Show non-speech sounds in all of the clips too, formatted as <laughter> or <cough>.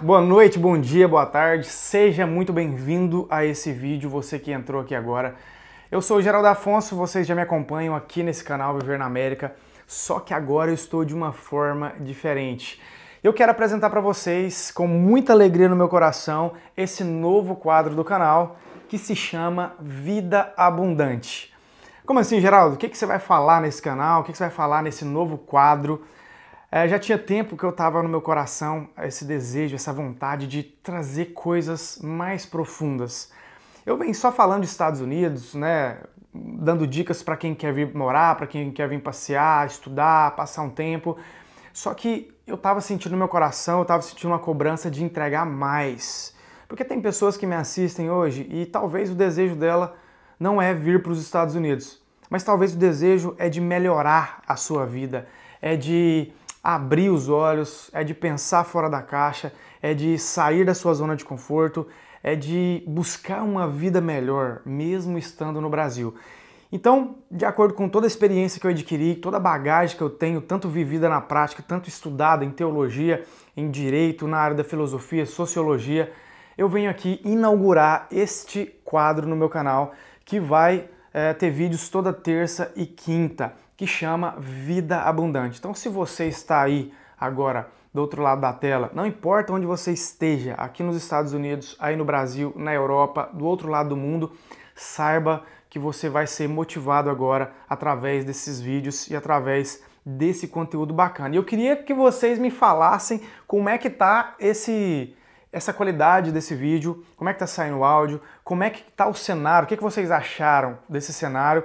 Boa noite, bom dia, boa tarde, seja muito bem-vindo a esse vídeo, você que entrou aqui agora. Eu sou o Geraldo Afonso, vocês já me acompanham aqui nesse canal Viver na América, só que agora eu estou de uma forma diferente. Eu quero apresentar para vocês, com muita alegria no meu coração, esse novo quadro do canal que se chama Vida Abundante. Como assim, Geraldo? O que, você vai falar nesse canal? O que você vai falar nesse novo quadro? É, já tinha tempo que eu estava no meu coração esse desejo, essa vontade de trazer coisas mais profundas. Eu venho só falando de Estados Unidos, né? Dando dicas para quem quer vir morar, para quem quer vir passear, estudar, passar um tempo. Só que eu estava sentindo no meu coração, eu estava sentindo uma cobrança de entregar mais. Porque tem pessoas que me assistem hoje e talvez o desejo dela não é vir para os Estados Unidos, mas talvez o desejo é de melhorar a sua vida, é de abrir os olhos, é de pensar fora da caixa, é de sair da sua zona de conforto, é de buscar uma vida melhor, mesmo estando no Brasil. Então, de acordo com toda a experiência que eu adquiri, toda a bagagem que eu tenho, tanto vivida na prática, tanto estudada em teologia, em direito, na área da filosofia, sociologia, eu venho aqui inaugurar este quadro no meu canal que vai é, ter vídeos toda terça e quinta que chama Vida Abundante. Então, se você está aí agora do outro lado da tela, não importa onde você esteja, aqui nos Estados Unidos, aí no Brasil, na Europa, do outro lado do mundo, saiba que você vai ser motivado agora através desses vídeos e através desse conteúdo bacana. E eu queria que vocês me falassem como é que tá esse essa qualidade desse vídeo, como é que tá saindo o áudio, como é que tá o cenário, o que, que vocês acharam desse cenário.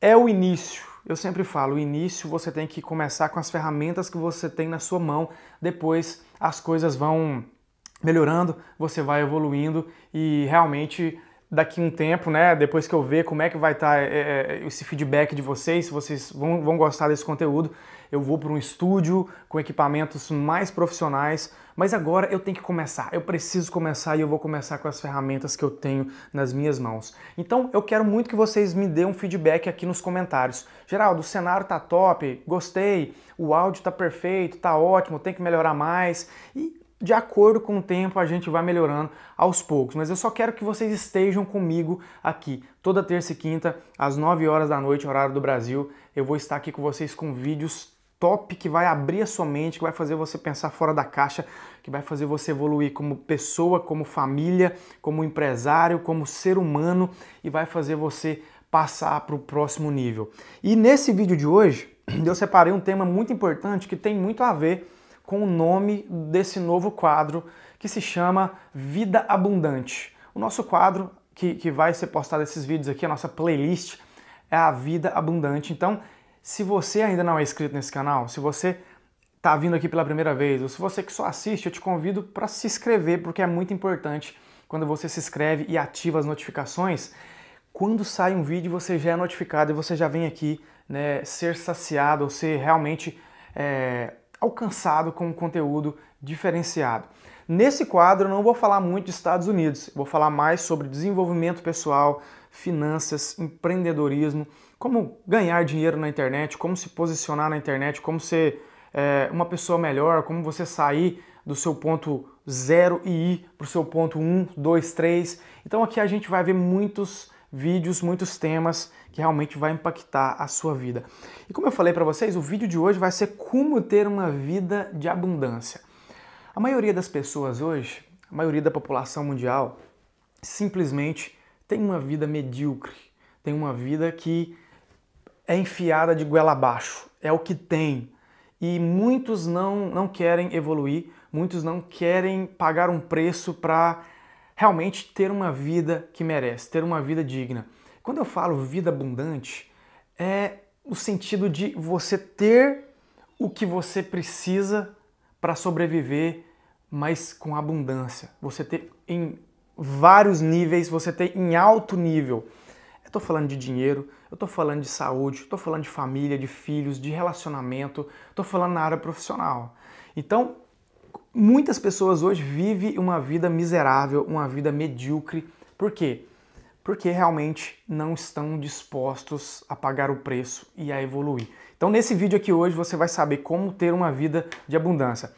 É o início, eu sempre falo, o início você tem que começar com as ferramentas que você tem na sua mão, depois as coisas vão melhorando, você vai evoluindo e realmente daqui um tempo, né, depois que eu ver como é que vai tá, estar eh, é, eh, eh, esse feedback de vocês, se vocês vão, vão gostar desse conteúdo, eu vou para um estúdio com equipamentos mais profissionais, mas agora eu tenho que começar, eu preciso começar e eu vou começar com as ferramentas que eu tenho nas minhas mãos. Então eu quero muito que vocês me dêem um feedback aqui nos comentários. Geraldo, o cenário tá top, gostei, o áudio tá perfeito, tá ótimo, tem que melhorar mais. E de acordo com o tempo a gente vai melhorando aos poucos, mas eu só quero que vocês estejam comigo aqui toda terça e quinta às 9 horas da noite, horário do Brasil. Eu vou estar aqui com vocês com vídeos top que vai abrir a sua mente, que vai fazer você pensar fora da caixa, que vai fazer você evoluir como pessoa, como família, como empresário, como ser humano e vai fazer você passar para o próximo nível. E nesse vídeo de hoje, <clears throat> eu separei um tema muito importante que tem muito a ver com o nome desse novo quadro que se chama Vida Abundante. O nosso quadro que, que vai ser postado esses vídeos aqui, a nossa playlist, é a Vida Abundante. Então, se você ainda não é inscrito nesse canal, se você está vindo aqui pela primeira vez, ou se você que só assiste, eu te convido para se inscrever, porque é muito importante quando você se inscreve e ativa as notificações. Quando sai um vídeo, você já é notificado e você já vem aqui né, ser saciado ou ser realmente é, alcançado com um conteúdo diferenciado. Nesse quadro, eu não vou falar muito de Estados Unidos, vou falar mais sobre desenvolvimento pessoal, finanças, empreendedorismo como ganhar dinheiro na internet, como se posicionar na internet, como ser é, uma pessoa melhor, como você sair do seu ponto zero e ir para o seu ponto um, dois, três. Então aqui a gente vai ver muitos vídeos, muitos temas que realmente vai impactar a sua vida. E como eu falei para vocês, o vídeo de hoje vai ser como ter uma vida de abundância. A maioria das pessoas hoje, a maioria da população mundial, simplesmente tem uma vida medíocre, tem uma vida que é enfiada de goela abaixo, é o que tem. E muitos não, não querem evoluir, muitos não querem pagar um preço para realmente ter uma vida que merece, ter uma vida digna. Quando eu falo vida abundante, é o sentido de você ter o que você precisa para sobreviver, mas com abundância. Você ter em vários níveis, você ter em alto nível. Estou falando de dinheiro, eu estou falando de saúde, estou falando de família, de filhos, de relacionamento, estou falando na área profissional. Então, muitas pessoas hoje vivem uma vida miserável, uma vida medíocre. Por quê? Porque realmente não estão dispostos a pagar o preço e a evoluir. Então, nesse vídeo aqui hoje, você vai saber como ter uma vida de abundância.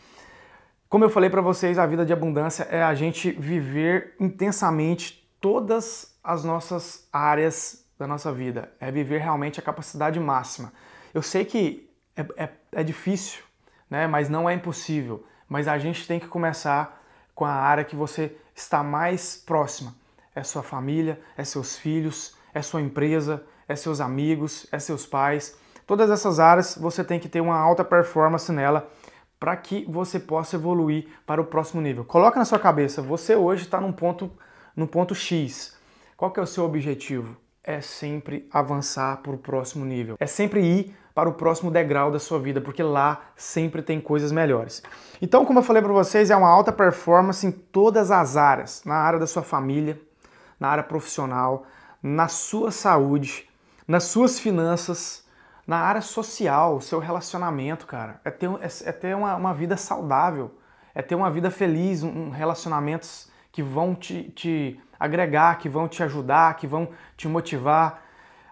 Como eu falei para vocês, a vida de abundância é a gente viver intensamente todas as nossas áreas da nossa vida, é viver realmente a capacidade máxima. Eu sei que é, é, é difícil, né? mas não é impossível. Mas a gente tem que começar com a área que você está mais próxima. É sua família, é seus filhos, é sua empresa, é seus amigos, é seus pais. Todas essas áreas você tem que ter uma alta performance nela para que você possa evoluir para o próximo nível. Coloca na sua cabeça, você hoje está num ponto no ponto X. Qual que é o seu objetivo? É sempre avançar para o próximo nível. É sempre ir para o próximo degrau da sua vida, porque lá sempre tem coisas melhores. Então, como eu falei para vocês, é uma alta performance em todas as áreas, na área da sua família, na área profissional, na sua saúde, nas suas finanças, na área social, seu relacionamento, cara. É ter, é, é ter uma, uma, vida saudável, é ter uma vida feliz, um, um relacionamentos que vão te, te agregar, que vão te ajudar, que vão te motivar.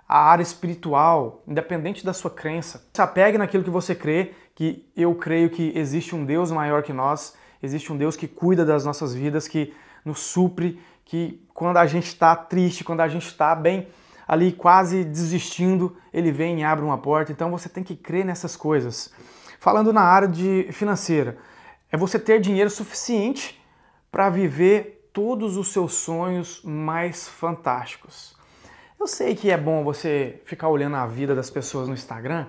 A área espiritual, independente da sua crença, se apegue naquilo que você crê, que eu creio que existe um Deus maior que nós, existe um Deus que cuida das nossas vidas, que nos supre, que quando a gente está triste, quando a gente está bem ali quase desistindo, ele vem e abre uma porta. Então você tem que crer nessas coisas. Falando na área de financeira, é você ter dinheiro suficiente para viver todos os seus sonhos mais fantásticos. Eu sei que é bom você ficar olhando a vida das pessoas no Instagram.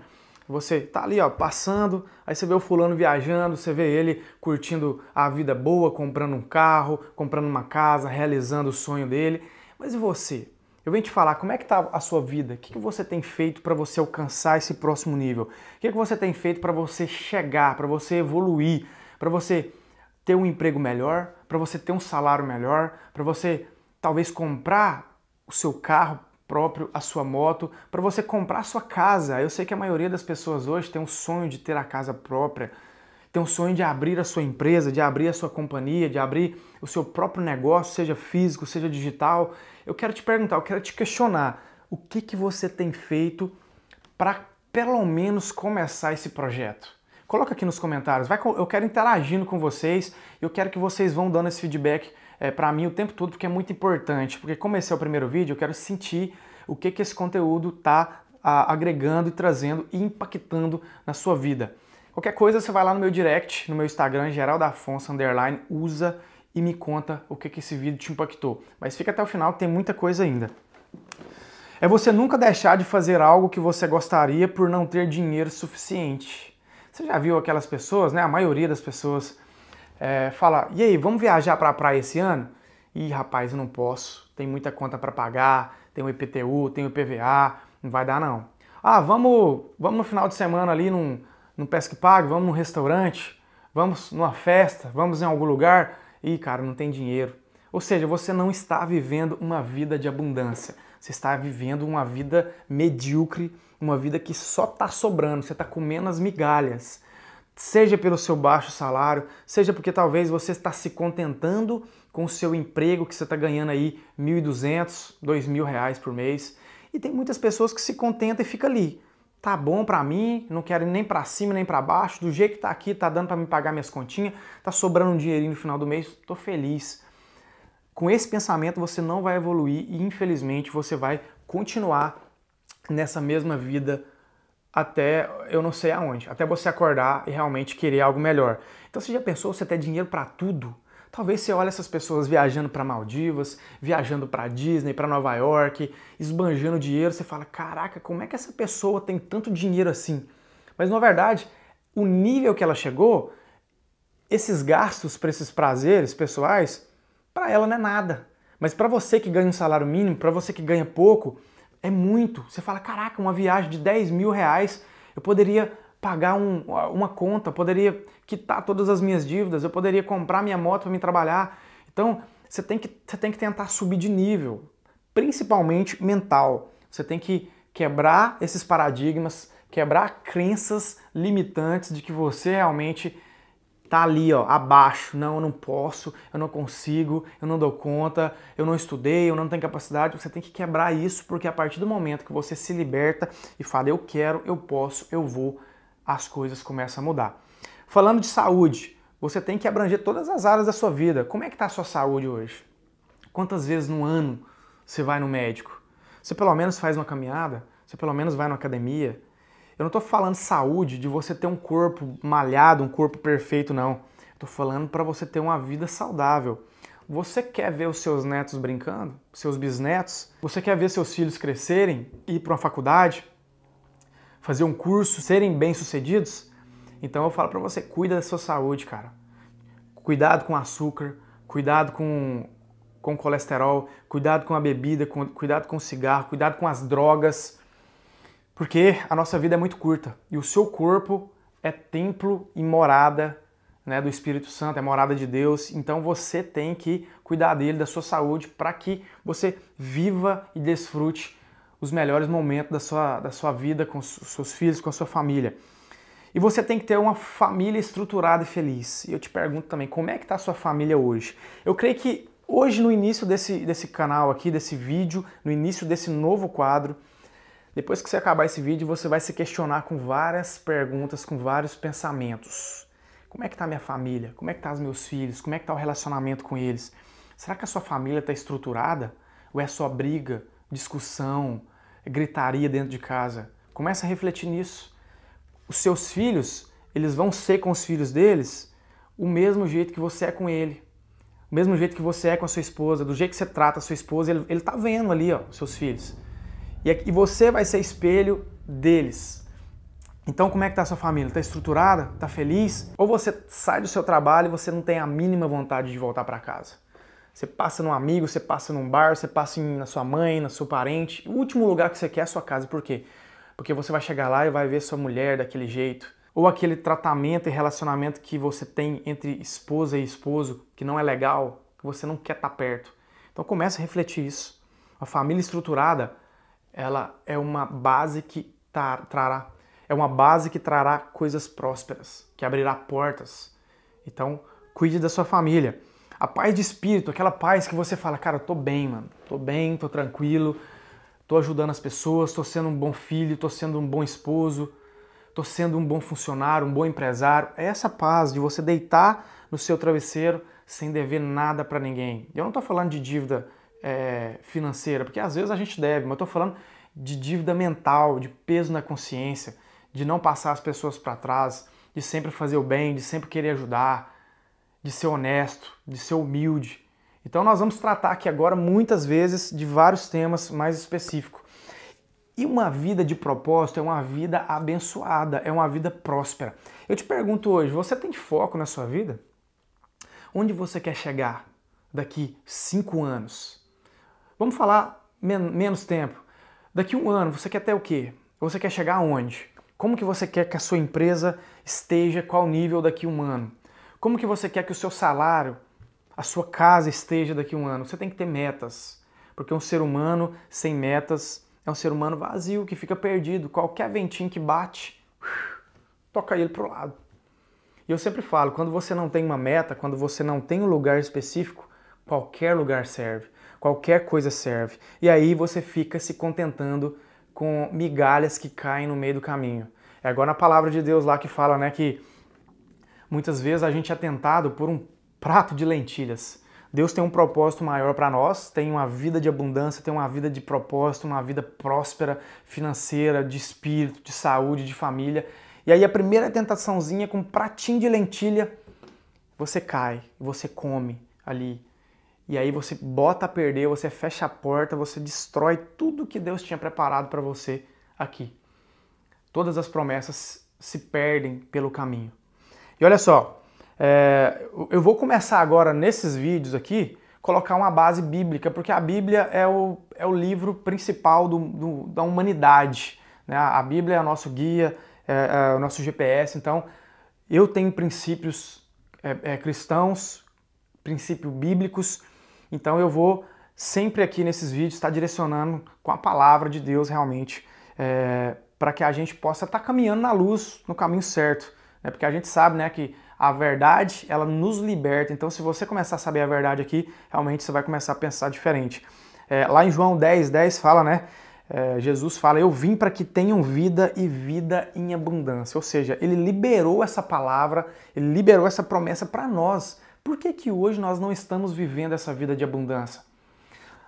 Você tá ali, ó, passando, aí você vê o fulano viajando, você vê ele curtindo a vida boa, comprando um carro, comprando uma casa, realizando o sonho dele. Mas e você? Eu venho te falar como é que tá a sua vida, o que, que você tem feito para você alcançar esse próximo nível, o que, que você tem feito para você chegar, para você evoluir, para você ter um emprego melhor, para você ter um salário melhor, para você talvez comprar o seu carro próprio, a sua moto, para você comprar a sua casa. Eu sei que a maioria das pessoas hoje tem um sonho de ter a casa própria, tem um sonho de abrir a sua empresa, de abrir a sua companhia, de abrir o seu próprio negócio, seja físico, seja digital. Eu quero te perguntar, eu quero te questionar, o que que você tem feito para pelo menos começar esse projeto? Coloca aqui nos comentários. Vai, eu quero interagindo com vocês. Eu quero que vocês vão dando esse feedback é, eh, para mim o tempo todo, porque é muito importante. Porque como esse é o primeiro vídeo, eu quero sentir o que, que esse conteúdo está agregando e trazendo e impactando na sua vida. Qualquer coisa, você vai lá no meu direct, no meu Instagram, Geraldafonso, underline, usa e me conta o que, que esse vídeo te impactou. Mas fica até o final, tem muita coisa ainda. É você nunca deixar de fazer algo que você gostaria por não ter dinheiro suficiente. Você já viu aquelas pessoas, né? A maioria das pessoas é, fala: e aí, vamos viajar para a praia esse ano? Ih, rapaz, eu não posso. Tem muita conta para pagar, tem o IPTU, tem o IPVA, não vai dar não. Ah, vamos, vamos no final de semana ali num, num pesque pago, vamos num restaurante, vamos numa festa, vamos em algum lugar. Ih, cara, não tem dinheiro. Ou seja, você não está vivendo uma vida de abundância. Você está vivendo uma vida medíocre, uma vida que só está sobrando, você está comendo as migalhas. Seja pelo seu baixo salário, seja porque talvez você está se contentando com o seu emprego que você está ganhando aí 1.200, 2.000 reais por mês. E tem muitas pessoas que se contentam e fica ali. Tá bom para mim, não quero ir nem para cima nem para baixo, do jeito que está aqui, tá dando para me pagar minhas continhas, tá sobrando um dinheirinho no final do mês, tô feliz. Com esse pensamento você não vai evoluir e infelizmente você vai continuar nessa mesma vida até eu não sei aonde, até você acordar e realmente querer algo melhor. Então você já pensou você ter dinheiro para tudo? Talvez você olhe essas pessoas viajando para Maldivas, viajando para Disney, para Nova York, esbanjando dinheiro, você fala: "Caraca, como é que essa pessoa tem tanto dinheiro assim?" Mas na verdade, o nível que ela chegou, esses gastos para esses prazeres pessoais para ela não é nada. Mas para você que ganha um salário mínimo, para você que ganha pouco, é muito. Você fala, caraca, uma viagem de 10 mil reais, eu poderia pagar um, uma conta, poderia quitar todas as minhas dívidas, eu poderia comprar minha moto para me trabalhar. Então, você tem, que, você tem que tentar subir de nível, principalmente mental. Você tem que quebrar esses paradigmas, quebrar crenças limitantes de que você realmente tá ali, ó, abaixo. Não, eu não posso, eu não consigo, eu não dou conta, eu não estudei, eu não tenho capacidade. Você tem que quebrar isso, porque a partir do momento que você se liberta e fala, eu quero, eu posso, eu vou, as coisas começam a mudar. Falando de saúde, você tem que abranger todas as áreas da sua vida. Como é que está a sua saúde hoje? Quantas vezes no ano você vai no médico? Você pelo menos faz uma caminhada? Você pelo menos vai na academia? Eu não estou falando saúde de você ter um corpo malhado, um corpo perfeito, não. Estou falando para você ter uma vida saudável. Você quer ver os seus netos brincando? Seus bisnetos? Você quer ver seus filhos crescerem, ir para uma faculdade, fazer um curso, serem bem-sucedidos? Então eu falo para você, cuida da sua saúde, cara. Cuidado com açúcar, cuidado com, com colesterol, cuidado com a bebida, com, cuidado com o cigarro, cuidado com as drogas. Porque a nossa vida é muito curta e o seu corpo é templo e morada né, do Espírito Santo, é morada de Deus, então você tem que cuidar dele, da sua saúde, para que você viva e desfrute os melhores momentos da sua, da sua vida com os seus filhos, com a sua família. E você tem que ter uma família estruturada e feliz. E eu te pergunto também, como é que está a sua família hoje? Eu creio que hoje, no início desse, desse canal aqui, desse vídeo, no início desse novo quadro, depois que você acabar esse vídeo, você vai se questionar com várias perguntas, com vários pensamentos. Como é que está minha família? Como é que tá os meus filhos? Como é que está o relacionamento com eles? Será que a sua família está estruturada? Ou é só briga, discussão, gritaria dentro de casa? Começa a refletir nisso. Os seus filhos, eles vão ser com os filhos deles o mesmo jeito que você é com ele. O mesmo jeito que você é com a sua esposa, do jeito que você trata a sua esposa, ele, está vendo ali, ó, seus filhos e você vai ser espelho deles. Então, como é que está a sua família? Está estruturada? Está feliz? Ou você sai do seu trabalho e você não tem a mínima vontade de voltar para casa? Você passa num amigo, você passa num bar, você passa na sua mãe, na seu parente. O último lugar que você quer é a sua casa. Por quê? Porque você vai chegar lá e vai ver sua mulher daquele jeito. Ou aquele tratamento e relacionamento que você tem entre esposa e esposo, que não é legal, que você não quer estar tá perto. Então começa a refletir isso. A família estruturada ela é uma base que tá, trará é uma base que trará coisas prósperas, que abrirá portas. Então, cuide da sua família. A paz de espírito, aquela paz que você fala, cara, eu tô bem, mano. Tô bem, tô tranquilo, tô ajudando as pessoas, tô sendo um bom filho, tô sendo um bom esposo, tô sendo um bom funcionário, um bom empresário. É essa paz de você deitar no seu travesseiro sem dever nada para ninguém. Eu não tô falando de dívida é, financeira, porque às vezes a gente deve, mas eu estou falando de dívida mental, de peso na consciência, de não passar as pessoas para trás, de sempre fazer o bem, de sempre querer ajudar, de ser honesto, de ser humilde. Então nós vamos tratar aqui agora muitas vezes de vários temas mais específicos. E uma vida de propósito é uma vida abençoada, é uma vida próspera. Eu te pergunto hoje, você tem foco na sua vida? Onde você quer chegar daqui cinco anos? Vamos falar men menos tempo. Daqui um ano, você quer até o quê? Você quer chegar aonde? Como que você quer que a sua empresa esteja qual nível daqui um ano? Como que você quer que o seu salário, a sua casa esteja daqui um ano? Você tem que ter metas, porque um ser humano sem metas é um ser humano vazio que fica perdido. Qualquer ventinho que bate, toca ele pro lado. E eu sempre falo, quando você não tem uma meta, quando você não tem um lugar específico, qualquer lugar serve qualquer coisa serve. E aí você fica se contentando com migalhas que caem no meio do caminho. É agora a palavra de Deus lá que fala, né, que muitas vezes a gente é tentado por um prato de lentilhas. Deus tem um propósito maior para nós, tem uma vida de abundância, tem uma vida de propósito, uma vida próspera, financeira, de espírito, de saúde, de família. E aí a primeira tentaçãozinha com um pratinho de lentilha, você cai, você come ali. E aí você bota a perder, você fecha a porta, você destrói tudo que Deus tinha preparado para você aqui. Todas as promessas se perdem pelo caminho. E olha só, é, eu vou começar agora nesses vídeos aqui colocar uma base bíblica, porque a Bíblia é o, é o livro principal do, do, da humanidade. Né? A Bíblia é o nosso guia, é, é o nosso GPS. Então, eu tenho princípios é, é, cristãos, princípios bíblicos então eu vou sempre aqui nesses vídeos estar direcionando com a palavra de Deus realmente é, para que a gente possa estar caminhando na luz, no caminho certo. Né? Porque a gente sabe né, que a verdade ela nos liberta. Então se você começar a saber a verdade aqui, realmente você vai começar a pensar diferente. É, lá em João 10, 10 fala, né? É, Jesus fala: Eu vim para que tenham vida e vida em abundância. Ou seja, ele liberou essa palavra, ele liberou essa promessa para nós, por que, que hoje nós não estamos vivendo essa vida de abundância?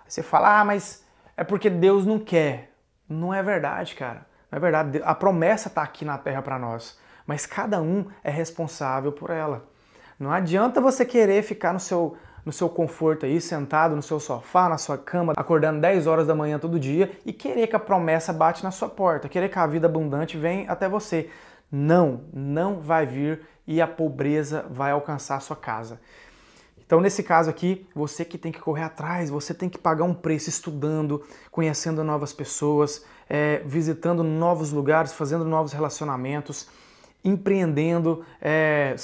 Você fala, ah, mas é porque Deus não quer. Não é verdade, cara. Não é verdade. A promessa está aqui na terra para nós, mas cada um é responsável por ela. Não adianta você querer ficar no seu, no seu conforto aí, sentado no seu sofá, na sua cama, acordando 10 horas da manhã todo dia e querer que a promessa bate na sua porta, querer que a vida abundante venha até você. Não, não vai vir e a pobreza vai alcançar a sua casa. Então, nesse caso aqui, você que tem que correr atrás, você tem que pagar um preço estudando, conhecendo novas pessoas, é, visitando novos lugares, fazendo novos relacionamentos, empreendendo, é,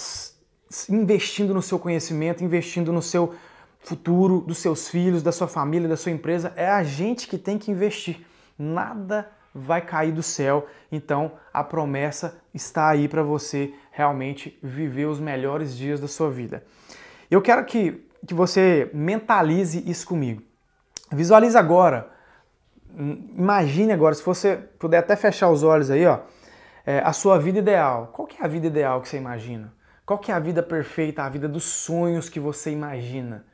investindo no seu conhecimento, investindo no seu futuro, dos seus filhos, da sua família, da sua empresa. É a gente que tem que investir. Nada vai cair do céu. Então a promessa está aí para você realmente viver os melhores dias da sua vida. Eu quero que, que você mentalize isso comigo. Visualize agora, imagine agora, se você puder até fechar os olhos aí, ó, é, a sua vida ideal. Qual que é a vida ideal que você imagina? Qual que é a vida perfeita, a vida dos sonhos que você imagina?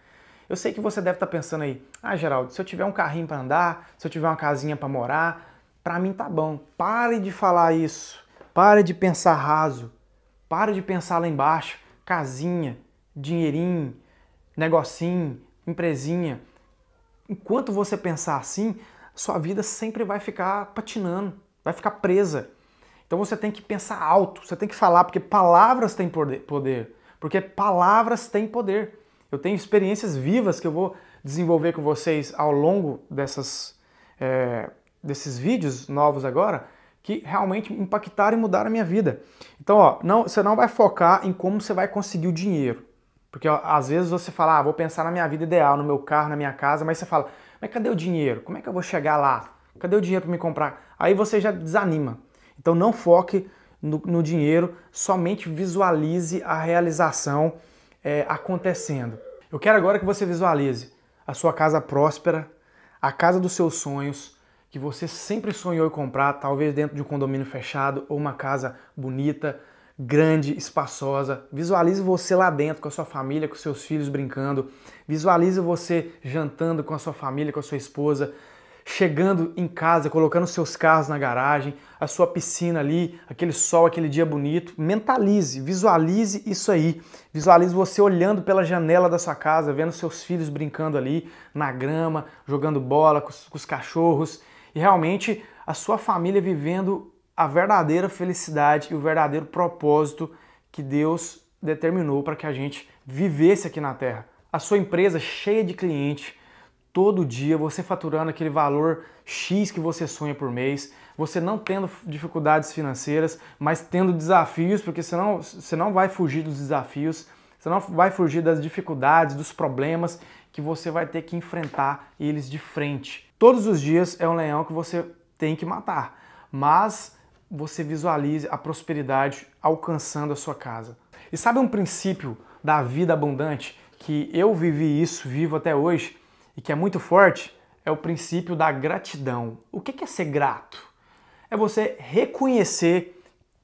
Eu sei que você deve estar tá pensando aí, ah, Geraldo, se eu tiver um carrinho para andar, se eu tiver uma casinha para morar, para mim tá bom. Pare de falar isso. Pare de pensar raso. Pare de pensar lá embaixo. Casinha, dinheirinho, negocinho, empresinha. Enquanto você pensar assim, sua vida sempre vai ficar patinando, vai ficar presa. Então você tem que pensar alto, você tem que falar, porque palavras têm poder. Porque palavras têm poder. Eu tenho experiências vivas que eu vou desenvolver com vocês ao longo dessas é, desses vídeos novos agora que realmente impactaram e mudaram a minha vida. Então, ó, não, você não vai focar em como você vai conseguir o dinheiro. Porque ó, às vezes você fala, ah, vou pensar na minha vida ideal, no meu carro, na minha casa, mas você fala, mas cadê o dinheiro? Como é que eu vou chegar lá? Cadê o dinheiro para me comprar? Aí você já desanima. Então não foque no, no dinheiro, somente visualize a realização é, acontecendo. Eu quero agora que você visualize a sua casa próspera, a casa dos seus sonhos, que você sempre sonhou em comprar, talvez dentro de um condomínio fechado ou uma casa bonita, grande, espaçosa. Visualize você lá dentro com a sua família, com seus filhos brincando. Visualize você jantando com a sua família, com a sua esposa, chegando em casa, colocando seus carros na garagem, a sua piscina ali, aquele sol, aquele dia bonito. Mentalize, visualize isso aí. Visualize você olhando pela janela da sua casa, vendo seus filhos brincando ali na grama, jogando bola com os, com os cachorros e realmente a sua família vivendo a verdadeira felicidade e o verdadeiro propósito que Deus determinou para que a gente vivesse aqui na Terra. A sua empresa cheia de cliente, todo dia você faturando aquele valor X que você sonha por mês, você não tendo dificuldades financeiras, mas tendo desafios, porque senão você não vai fugir dos desafios, você não vai fugir das dificuldades, dos problemas que você vai ter que enfrentar eles de frente. Todos os dias é um leão que você tem que matar, mas você visualize a prosperidade alcançando a sua casa. E sabe um princípio da vida abundante que eu vivi isso, vivo até hoje e que é muito forte? É o princípio da gratidão. O que é ser grato? É você reconhecer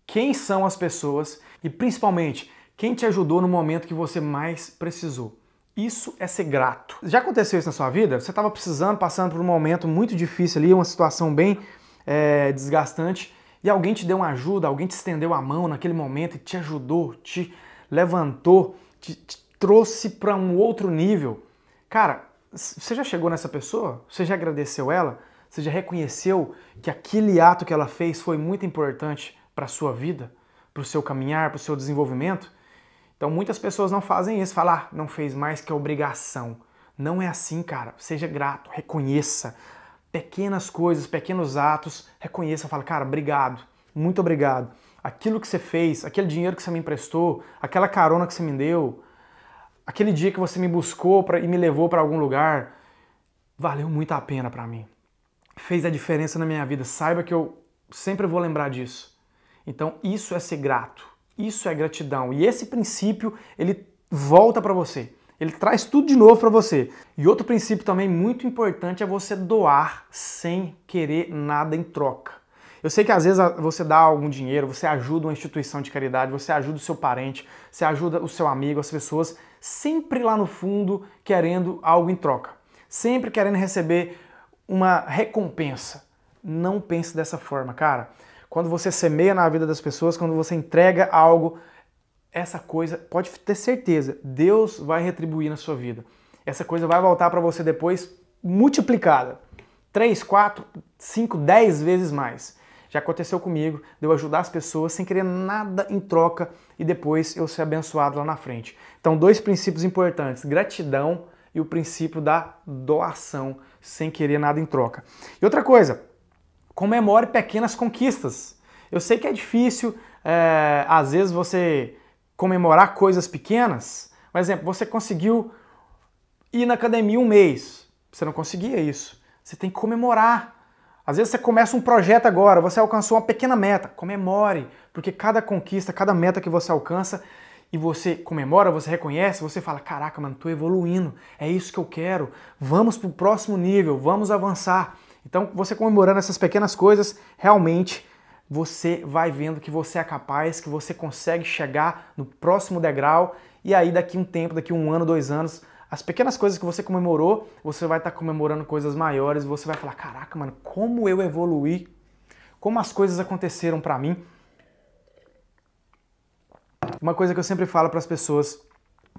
quem são as pessoas e principalmente quem te ajudou no momento que você mais precisou. Isso é ser grato. Já aconteceu isso na sua vida? Você estava precisando, passando por um momento muito difícil ali, uma situação bem é, desgastante, e alguém te deu uma ajuda, alguém te estendeu a mão naquele momento e te ajudou, te levantou, te, te trouxe para um outro nível. Cara, você já chegou nessa pessoa? Você já agradeceu ela? Você já reconheceu que aquele ato que ela fez foi muito importante para a sua vida, para o seu caminhar, para o seu desenvolvimento? Então muitas pessoas não fazem isso, falar, ah, não fez mais que obrigação. Não é assim, cara. Seja grato, reconheça pequenas coisas, pequenos atos, reconheça, fala, cara, obrigado, muito obrigado. Aquilo que você fez, aquele dinheiro que você me emprestou, aquela carona que você me deu, aquele dia que você me buscou pra, e me levou para algum lugar, valeu muito a pena para mim. Fez a diferença na minha vida. Saiba que eu sempre vou lembrar disso. Então, isso é ser grato. Isso é gratidão. E esse princípio, ele volta para você. Ele traz tudo de novo para você. E outro princípio também muito importante é você doar sem querer nada em troca. Eu sei que às vezes você dá algum dinheiro, você ajuda uma instituição de caridade, você ajuda o seu parente, você ajuda o seu amigo, as pessoas, sempre lá no fundo querendo algo em troca, sempre querendo receber uma recompensa. Não pense dessa forma, cara quando você semeia na vida das pessoas, quando você entrega algo, essa coisa, pode ter certeza, Deus vai retribuir na sua vida. Essa coisa vai voltar para você depois multiplicada. 3, 4, 5, 10 vezes mais. Já aconteceu comigo, de eu ajudar as pessoas sem querer nada em troca e depois eu ser abençoado lá na frente. Então, dois princípios importantes: gratidão e o princípio da doação, sem querer nada em troca. E outra coisa, comemore pequenas conquistas. Eu sei que é difícil, é, às vezes, você comemorar coisas pequenas. Por exemplo, você conseguiu ir na academia um mês. Você não conseguia isso. Você tem que comemorar. Às vezes você começa um projeto agora, você alcançou uma pequena meta, comemore, porque cada conquista, cada meta que você alcança e você comemora, você reconhece, você fala: caraca, mano, estou evoluindo, é isso que eu quero, vamos pro próximo nível, vamos avançar. Então, você comemorando essas pequenas coisas, realmente você vai vendo que você é capaz, que você consegue chegar no próximo degrau e aí daqui um tempo, daqui um ano, dois anos, as pequenas coisas que você comemorou, você vai estar tá comemorando coisas maiores, você vai falar: "Caraca, mano, como eu evoluí? Como as coisas aconteceram para mim?" Uma coisa que eu sempre falo para as pessoas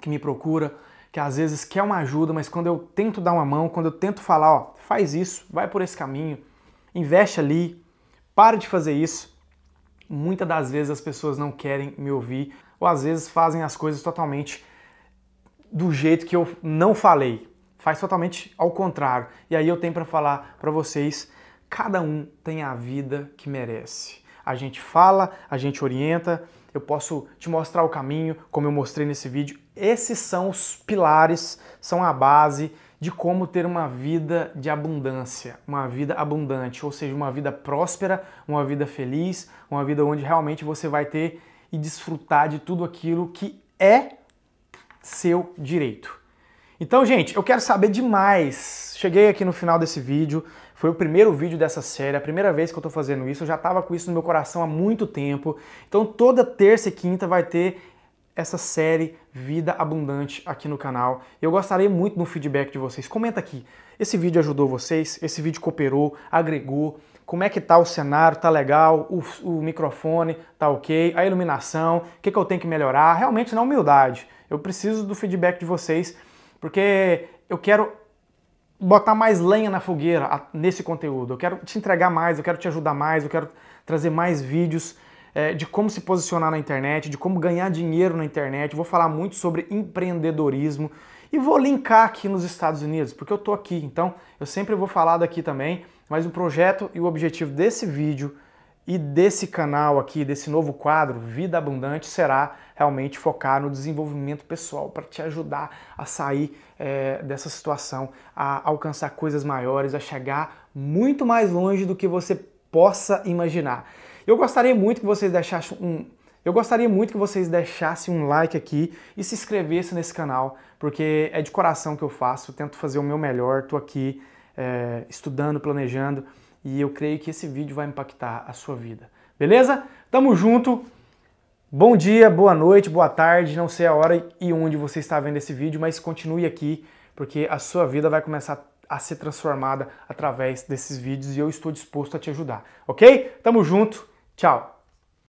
que me procuram que às vezes quer uma ajuda, mas quando eu tento dar uma mão, quando eu tento falar, ó, faz isso, vai por esse caminho, investe ali, para de fazer isso, muitas das vezes as pessoas não querem me ouvir ou às vezes fazem as coisas totalmente do jeito que eu não falei. Faz totalmente ao contrário. E aí eu tenho para falar para vocês, cada um tem a vida que merece. A gente fala, a gente orienta, eu posso te mostrar o caminho, como eu mostrei nesse vídeo. Esses são os pilares, são a base de como ter uma vida de abundância, uma vida abundante, ou seja, uma vida próspera, uma vida feliz, uma vida onde realmente você vai ter e desfrutar de tudo aquilo que é seu direito. Então, gente, eu quero saber demais. Cheguei aqui no final desse vídeo, foi o primeiro vídeo dessa série, a primeira vez que eu tô fazendo isso, eu já tava com isso no meu coração há muito tempo. Então toda terça e quinta vai ter essa série Vida Abundante aqui no canal. Eu gostaria muito do feedback de vocês. Comenta aqui. Esse vídeo ajudou vocês? Esse vídeo cooperou, agregou? Como é que tá o cenário? Tá legal? O, o microfone tá ok? A iluminação? O que, que eu tenho que melhorar? Realmente na humildade. Eu preciso do feedback de vocês porque eu quero botar mais lenha na fogueira nesse conteúdo. Eu quero te entregar mais, eu quero te ajudar mais, eu quero trazer mais vídeos é, de como se posicionar na internet, de como ganhar dinheiro na internet. vou falar muito sobre empreendedorismo e vou linkar aqui nos Estados Unidos, porque eu tô aqui, então eu sempre vou falar daqui também. Mas o projeto e o objetivo desse vídeo e desse canal aqui, desse novo quadro, Vida Abundante, será realmente focar no desenvolvimento pessoal para te ajudar a sair é, dessa situação, a alcançar coisas maiores, a chegar muito mais longe do que você possa imaginar. Eu gostaria muito que vocês deixassem um, eu gostaria muito que vocês deixassem um like aqui e se inscrevessem nesse canal, porque é de coração que eu faço, eu tento fazer o meu melhor, estou aqui é, estudando, planejando e eu creio que esse vídeo vai impactar a sua vida. Beleza? Tamo junto. Bom dia, boa noite, boa tarde, não sei a hora e onde você está vendo esse vídeo, mas continue aqui porque a sua vida vai começar a ser transformada através desses vídeos e eu estou disposto a te ajudar, ok? Tamo junto, tchau!